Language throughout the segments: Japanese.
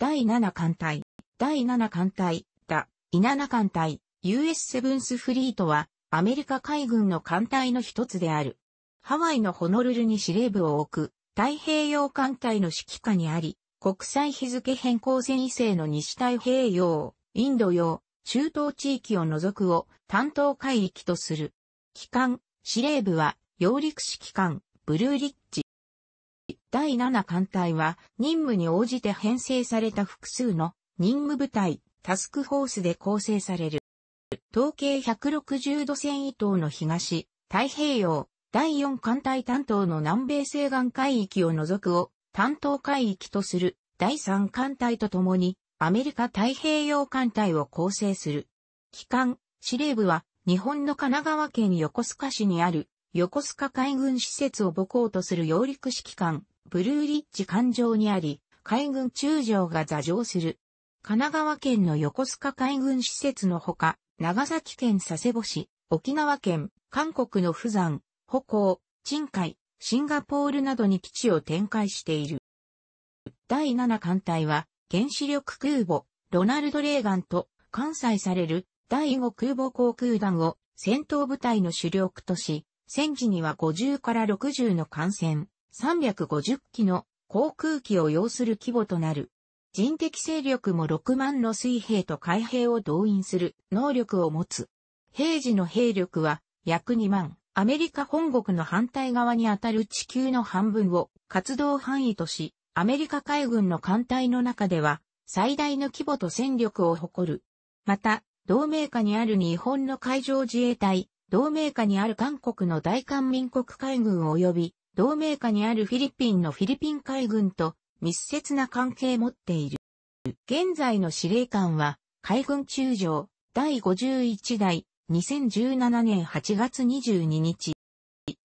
第七艦隊、第七艦隊、だ、イナナ艦隊、US セブンスフリートは、アメリカ海軍の艦隊の一つである。ハワイのホノルルに司令部を置く、太平洋艦隊の指揮下にあり、国際日付変更前。異性の西太平洋、インド洋、中東地域を除くを担当海域とする。機関、司令部は、揚陸指揮官、ブルーリッチ第7艦隊は任務に応じて編成された複数の任務部隊、タスクフォースで構成される。統計160度線以東の東、太平洋、第4艦隊担当の南米西岸海域を除くを担当海域とする第3艦隊と共にアメリカ太平洋艦隊を構成する。機関、司令部は日本の神奈川県横須賀市にある横須賀海軍施設を母校とする揚陸式艦、ブルーリッジ環状にあり、海軍中将が座上する。神奈川県の横須賀海軍施設のほか、長崎県佐世保市、沖縄県、韓国の釜山、歩行、鎮海、シンガポールなどに基地を展開している。第七艦隊は、原子力空母、ロナルド・レーガンと、関西される第五空母航空団を戦闘部隊の主力とし、戦時には50から60の艦船、350機の航空機を要する規模となる。人的勢力も6万の水兵と海兵を動員する能力を持つ。平時の兵力は約2万、アメリカ本国の反対側にあたる地球の半分を活動範囲とし、アメリカ海軍の艦隊の中では最大の規模と戦力を誇る。また、同盟下にある日本の海上自衛隊、同盟下にある韓国の大韓民国海軍及び同盟下にあるフィリピンのフィリピン海軍と密接な関係持っている。現在の司令官は、海軍中将、第51代、2017年8月22日。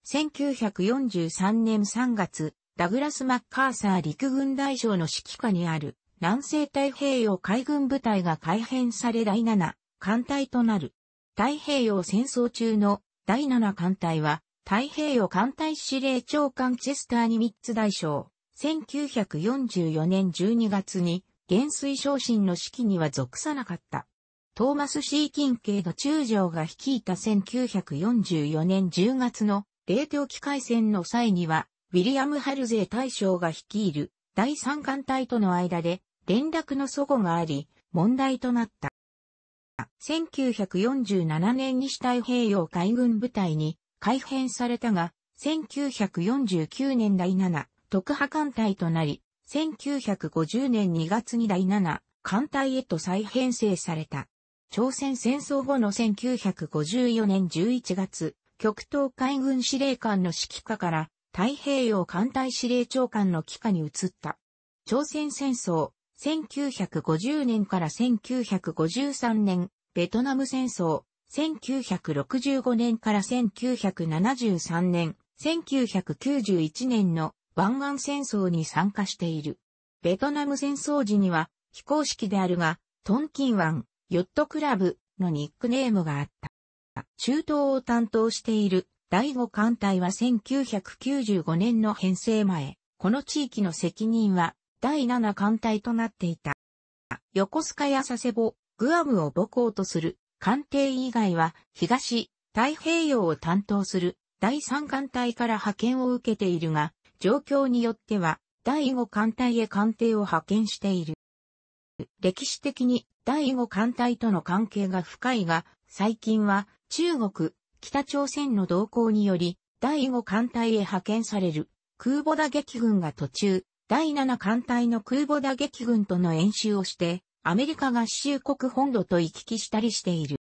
1943年3月、ダグラス・マッカーサー陸軍大将の指揮下にある、南西太平洋海軍部隊が改編され第7艦隊となる。太平洋戦争中の第7艦隊は、太平洋艦隊司令長官チェスターに3つ大将、1944年12月に、元帥昇進の指揮には属さなかった。トーマス・シー・キンケイド中将が率いた1944年10月の冷凍機海戦の際には、ウィリアム・ハルゼー大将が率いる第三艦隊との間で連絡の齟齬があり、問題となった。1947年西太平洋海軍部隊に改編されたが、1949年第7、特派艦隊となり、1950年2月に第7、艦隊へと再編成された。朝鮮戦争後の1954年11月、極東海軍司令官の指揮下から太平洋艦隊司令長官の機下に移った。朝鮮戦争、1950年から1953年、ベトナム戦争、1965年から1973年、1991年の湾岸戦争に参加している。ベトナム戦争時には非公式であるが、トンキン湾、ヨットクラブのニックネームがあった。中東を担当している第5艦隊は1995年の編成前、この地域の責任は第7艦隊となっていた。横須賀や佐世保、グアムを母港とする艦艇以外は東、太平洋を担当する第3艦隊から派遣を受けているが、状況によっては第5艦隊へ艦艇を派遣している。歴史的に第5艦隊との関係が深いが、最近は中国、北朝鮮の動向により、第5艦隊へ派遣される空母打撃群が途中、第7艦隊の空母打撃群との演習をして、アメリカ合衆国本土と行き来したりしている。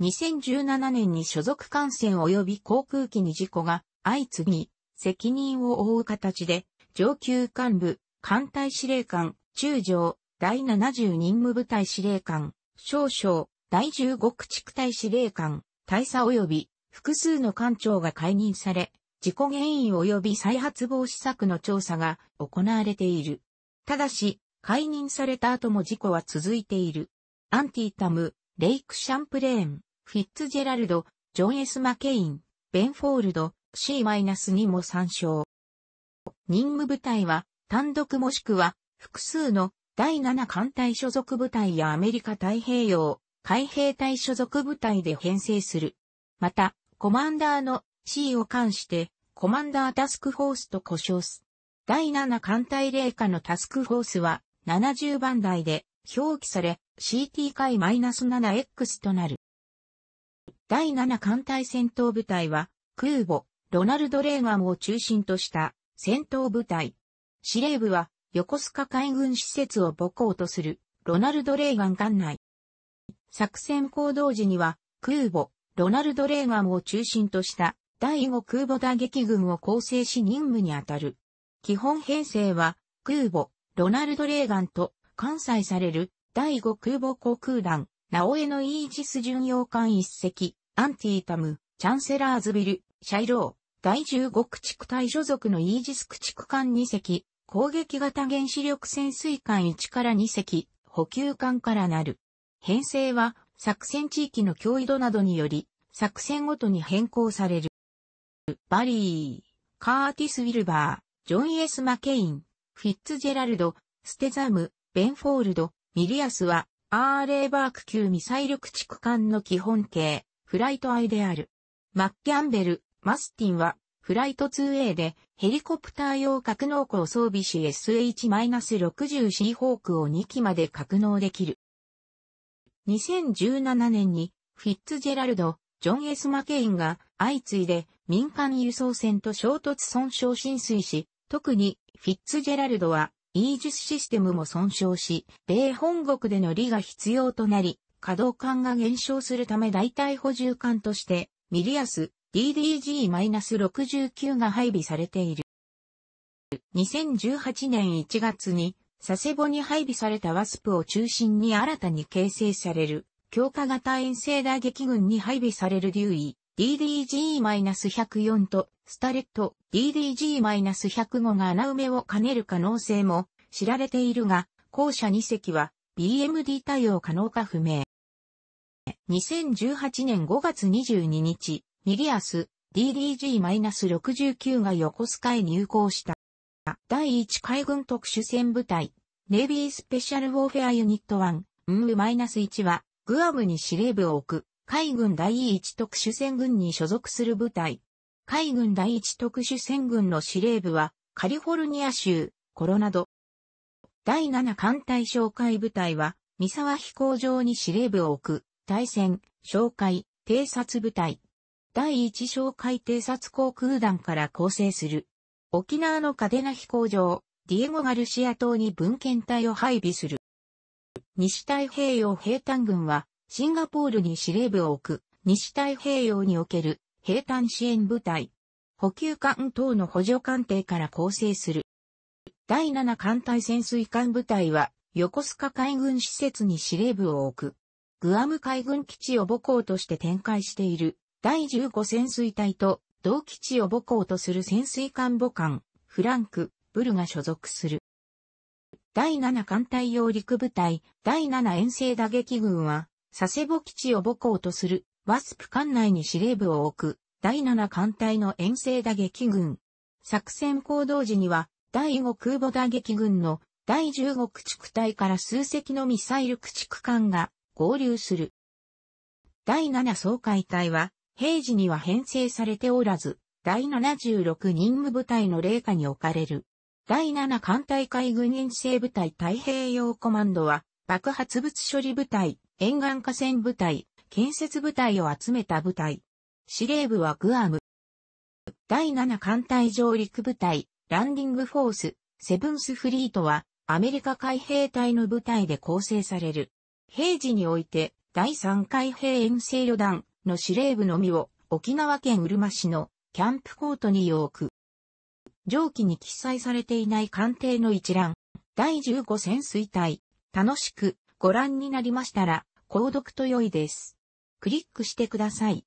2017年に所属艦船及び航空機に事故が相次ぎ、責任を負う形で、上級幹部、艦隊司令官、中将、第70任務部隊司令官、少将、第15駆逐隊司令官、大佐及び複数の艦長が解任され、事故原因及び再発防止策の調査が行われている。ただし、解任された後も事故は続いている。アンティタム、レイク・シャンプレーン、フィッツジェラルド、ジョン・エス・マケイン、ベンフォールド、C-2 も参照。任務部隊は、単独もしくは、複数の第7艦隊所属部隊やアメリカ太平洋、海兵隊所属部隊で編成する。また、コマンダーの C を関して、コマンダータスクフォースと呼称す。第7艦隊霊下のタスクフォースは、70番台で表記され CT ス -7X となる。第7艦隊戦闘部隊は空母ロナルド・レーガンを中心とした戦闘部隊。司令部は横須賀海軍施設を母港とするロナルド・レーガン管内。作戦行動時には空母ロナルド・レーガンを中心とした第5空母打撃群を構成し任務に当たる。基本編成は空母ロナルド・レーガンと関西される第5空母航空団、ナオエのイージス巡洋艦一隻、アンティータム、チャンセラーズビル、シャイロー、第15駆逐隊所属のイージス駆逐艦2隻、攻撃型原子力潜水艦1から2隻、補給艦からなる。編成は作戦地域の脅威度などにより、作戦ごとに変更される。バリー、カーティス・ウィルバー、ジョン・エス・マケイン、フィッツジェラルド、ステザム、ベンフォールド、ミリアスは、RA バーク級ミサイル駆逐艦の基本形、フライトアイである。マッキャンベル、マスティンは、フライト 2A で、ヘリコプター用格納庫を装備し SH-60C ホークを2機まで格納できる。2017年に、フィッツジェラルド、ジョン・ S・ マケインが、相次いで、民間輸送船と衝突損傷浸水し、特にフィッツジェラルドはイージスシステムも損傷し、米本国での利が必要となり、稼働感が減少するため代替補充艦として、ミリアス DDG-69 が配備されている。2018年1月に佐世保に配備されたワスプを中心に新たに形成される強化型遠征打撃群に配備されるデューイ DDG-104 とスタレット d d g 1 0 5が穴埋めを兼ねる可能性も知られているが、後者2隻は BMD 対応可能か不明。2018年5月22日、ミリアス DDG-69 が横須賀へ入港した。第1海軍特殊戦部隊、ネイビースペシャルウォーフェアユニット1、ナス1は、グアムに司令部を置く、海軍第1特殊戦軍に所属する部隊。海軍第一特殊戦軍の司令部は、カリフォルニア州、コロナド。第七艦隊哨戒部隊は、三沢飛行場に司令部を置く、対戦、哨戒、偵察部隊。第一哨戒偵察航空団から構成する。沖縄のカデナ飛行場、ディエゴ・ガルシア島に文献隊を配備する。西太平洋兵隊軍は、シンガポールに司令部を置く、西太平洋における兵隊支援部隊、補給艦等の補助艦艇から構成する。第7艦隊潜水艦部隊は、横須賀海軍施設に司令部を置く。グアム海軍基地を母港として展開している、第15潜水隊と、同基地を母港とする潜水艦母艦、フランク、ブルが所属する。第7艦隊用陸部隊、第7遠征打撃軍は、佐世保基地を母港とするワスプ艦内に司令部を置く、第7艦隊の遠征打撃軍。作戦行動時には、第5空母打撃軍の第15駆逐隊から数隻のミサイル駆逐艦が合流する。第7総海隊は、平時には編成されておらず、第76任務部隊の霊下に置かれる。第7艦隊海軍遠征部隊太平洋コマンドは、爆発物処理部隊、沿岸河川部隊、建設部隊を集めた部隊。司令部はグアム。第7艦隊上陸部隊、ランディングフォース、セブンスフリートは、アメリカ海兵隊の部隊で構成される。平時において、第3海兵遠征旅団の司令部のみを、沖縄県うるま市のキャンプコートに置く。上記に記載されていない艦艇の一覧、第15潜水隊、楽しくご覧になりましたら、購読と良いです。クリックしてください。